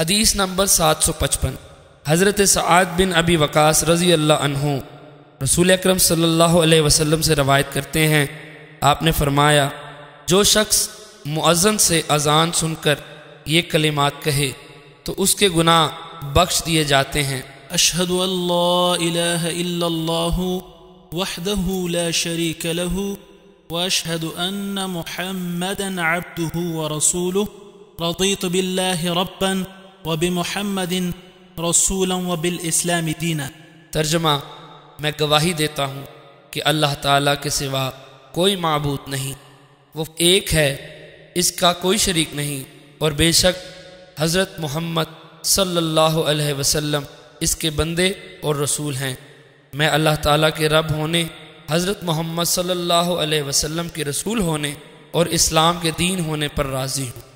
हदीस नंबर सात सौ पचपन हज़रत सद बिन अबी वकास रज़ी अल्लाह रसूल अक्रम सल्लल्लाहु वसल्लम से रवायत करते हैं आपने फरमाया जो शख्स मुअज़न से अजान सुनकर ये कलिमात कहे तो उसके गुनाह बख्श दिए जाते हैं अशहद वहदह शरीक लहू वशहद बिल्ला रबन वबमहमदिन रसूलम वबिलस्लाम दीना तर्जमा मैं गवाही देता हूँ कि अल्लाह ताला के सिवा कोई मबूद नहीं वो एक है इसका कोई शरीक नहीं और बेशक हज़रत मोहम्मद सल्लल्लाहु अलैहि वसल्लम इसके बंदे और रसूल हैं मैं अल्लाह ताला के रब होने हज़रत मोहम्मद सल्लल्लाहु अलैहि वसल्लम के रसूल होने और इस्लाम के दीन होने पर राज़ी हूँ